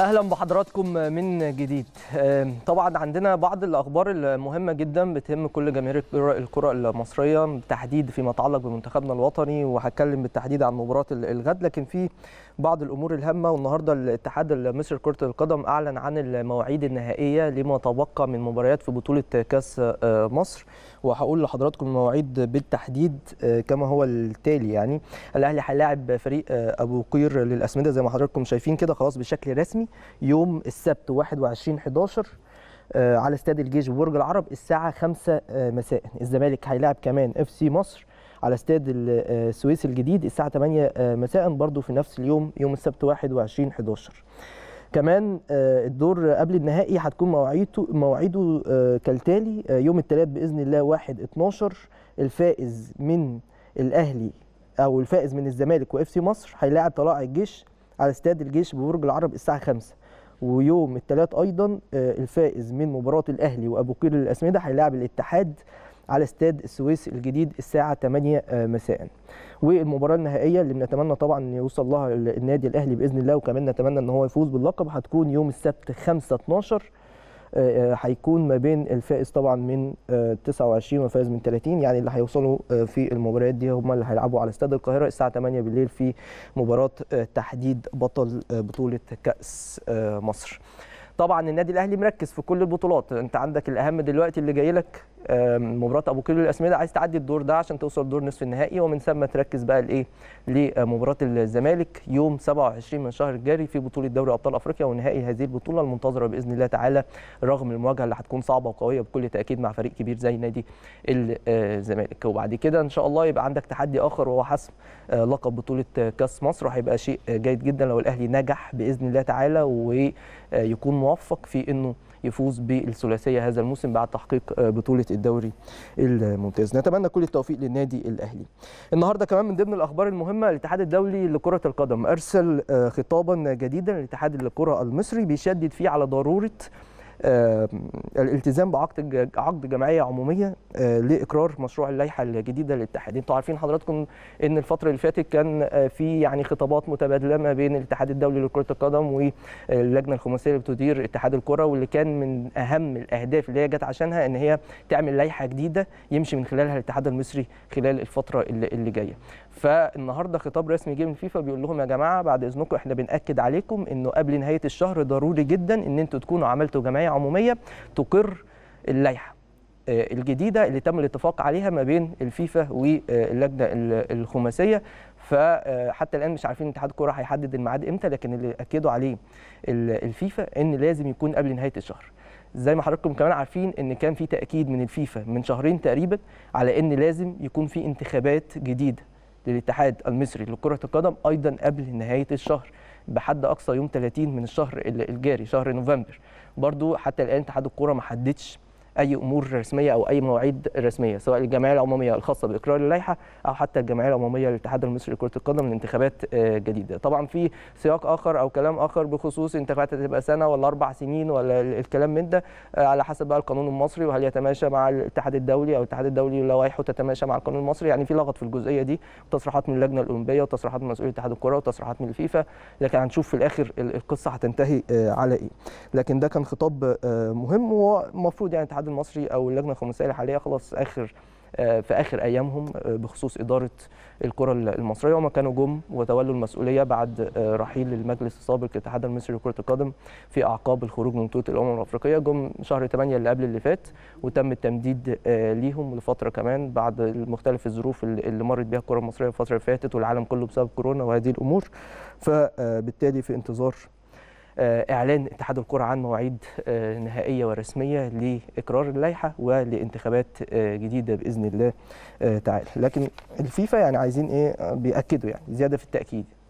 اهلا بحضراتكم من جديد طبعا عندنا بعض الاخبار المهمه جدا بتهم كل جماهير الكره المصريه بالتحديد فيما يتعلق بمنتخبنا الوطني وهتكلم بالتحديد عن مباراه الغد لكن في بعض الامور الهامه والنهارده الاتحاد المصري لكره القدم اعلن عن المواعيد النهائيه لما تبقى من مباريات في بطوله كاس آه، مصر وهقول لحضراتكم المواعيد بالتحديد آه، كما هو التالي يعني الاهلي هيلاعب فريق آه، ابو قير للاسمده زي ما حضراتكم شايفين كده خلاص بشكل رسمي الرسمي يوم السبت 21 11 آه، على استاد الجيش ببرج العرب الساعه 5 آه، مساء الزمالك هيلاعب كمان اف سي مصر على استاد آه، السويس الجديد الساعه 8 مساء برضو في نفس اليوم يوم السبت 21 11 كمان الدور قبل النهائي هتكون مواعيده مواعيده كالتالي يوم الثلاث باذن الله 1 12 الفائز من الاهلي او الفائز من الزمالك واف سي مصر هيلاعب طلائع الجيش على استاد الجيش ببرج العرب الساعه 5 ويوم الثلاث ايضا آه، الفائز من مباراه الاهلي وابو قير للاسمده هيلاعب الاتحاد على استاد السويس الجديد الساعه 8 آه، مساء والمباراه النهائيه اللي بنتمنى طبعا ان يوصل لها النادي الاهلي باذن الله وكمان نتمنى ان هو يفوز باللقب هتكون يوم السبت 5 12 آه، آه، هيكون ما بين الفائز طبعا من 29 آه، والفائز من 30 يعني اللي هيوصلوا في المباريات دي هم اللي هيلعبوا على استاد القاهره الساعه 8 بالليل في مباراه تحديد بطل بطوله كاس مصر طبعا النادي الاهلي مركز في كل البطولات انت عندك الاهم دلوقتي اللي جاي لك مباراه ابو كيلو الاسمده عايز تعدي الدور ده عشان توصل دور نصف النهائي ومن ثم تركز بقى لايه لمباراه الزمالك يوم 27 من شهر الجاري في بطوله دوري ابطال افريقيا ونهائي هذه البطوله المنتظره باذن الله تعالى رغم المواجهه اللي هتكون صعبه وقويه بكل تاكيد مع فريق كبير زي نادي الزمالك آه، وبعد كده ان شاء الله يبقى عندك تحدي اخر وهو حسم آه، لقب بطوله آه، كاس مصر وهيبقى شيء جيد جدا لو الاهلي نجح باذن الله تعالى ويكون موفق في انه يفوز بالثلاثيه هذا الموسم بعد تحقيق آه، بطوله الدوري الممتاز نتمنى كل التوفيق للنادي الاهلي النهارده كمان من ضمن الاخبار المهمه الاتحاد الدولي لكره القدم ارسل آه، خطابا جديدا للاتحاد الكره المصري بيشدد فيه على ضروره الالتزام بعقد عقد جمعيه عموميه آه، لاقرار مشروع اللائحه الجديده للاتحاد انتوا عارفين حضراتكم ان الفتره اللي فاتت كان آه، في يعني خطابات متبادله ما بين الاتحاد الدولي لكره القدم واللجنه آه، الخماسيه اللي بتدير اتحاد الكره واللي كان من اهم الاهداف اللي هي جت عشانها ان هي تعمل لائحه جديده يمشي من خلالها الاتحاد المصري خلال الفتره اللي, اللي جايه فالنهارده خطاب رسمي جه من فيفا بيقول لهم يا جماعه بعد اذنكم احنا بناكد عليكم انه قبل نهايه الشهر ضروري جدا ان انتوا تكونوا عملتوا جمعيه عموميه تقر اللائحه آه، الجديده اللي تم الاتفاق عليها ما بين الفيفا واللجنه الخماسيه فحتى آه، الان مش عارفين اتحاد الكوره هيحدد الميعاد امتى لكن اللي اكدوا عليه الفيفا ان لازم يكون قبل نهايه الشهر زي ما حضراتكم كمان عارفين ان كان في تاكيد من الفيفا من شهرين تقريبا على ان لازم يكون في انتخابات جديده للاتحاد المصري لكره القدم ايضا قبل نهايه الشهر بحد اقصى يوم 30 من الشهر الجاري شهر نوفمبر برضو حتى الان اتحاد الكوره ما حددش اي امور رسميه او اي مواعيد رسميه سواء الجمعيه العموميه الخاصه باقرار اللائحه او حتى الجمعيه العموميه للاتحاد المصري لكره القدم لانتخابات آه، جديده طبعا في سياق اخر او كلام اخر بخصوص انتخابات هتبقى سنه ولا اربع سنين ولا الكلام من ده آه، على حسب بقى القانون المصري وهل يتماشى مع الاتحاد الدولي او الاتحاد الدولي لوائحه تتماشى مع القانون المصري يعني في لغط في الجزئيه دي تصريحات من اللجنه الاولمبيه وتصريحات من مسؤولي اتحاد الكره وتصريحات من الفيفا لكن هنشوف في الاخر القصه هتنتهي آه، على ايه لكن ده كان خطاب مهم ومفروض يعني الاتحاد المصري او اللجنه الخماسيه الحاليه خلاص اخر آه، في اخر ايامهم آه، بخصوص اداره الكره المصريه وما كانوا جم وتولوا المسؤوليه بعد آه، رحيل المجلس السابق للاتحاد المصري لكره القدم في اعقاب الخروج من بطوله الامم الافريقيه جم شهر 8 اللي قبل اللي فات وتم التمديد ليهم لفتره كمان بعد مختلف الظروف اللي مرت بها الكره المصريه الفتره اللي فاتت والعالم كله بسبب كورونا وهذه الامور فبالتالي في انتظار آه، اعلان اتحاد الكره عن مواعيد آه، نهائيه ورسميه لاقرار اللائحه ولانتخابات آه، جديده باذن الله تعالى لكن الفيفا يعني عايزين ايه بياكدوا يعني زياده في التاكيد